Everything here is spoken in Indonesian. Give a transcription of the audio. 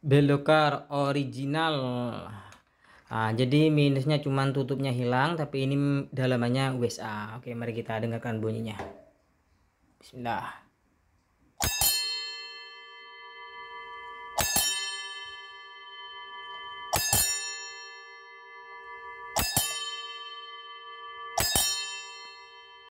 belokar original nah, jadi minusnya cuman tutupnya hilang tapi ini dalamannya USA oke mari kita dengarkan bunyinya bismillah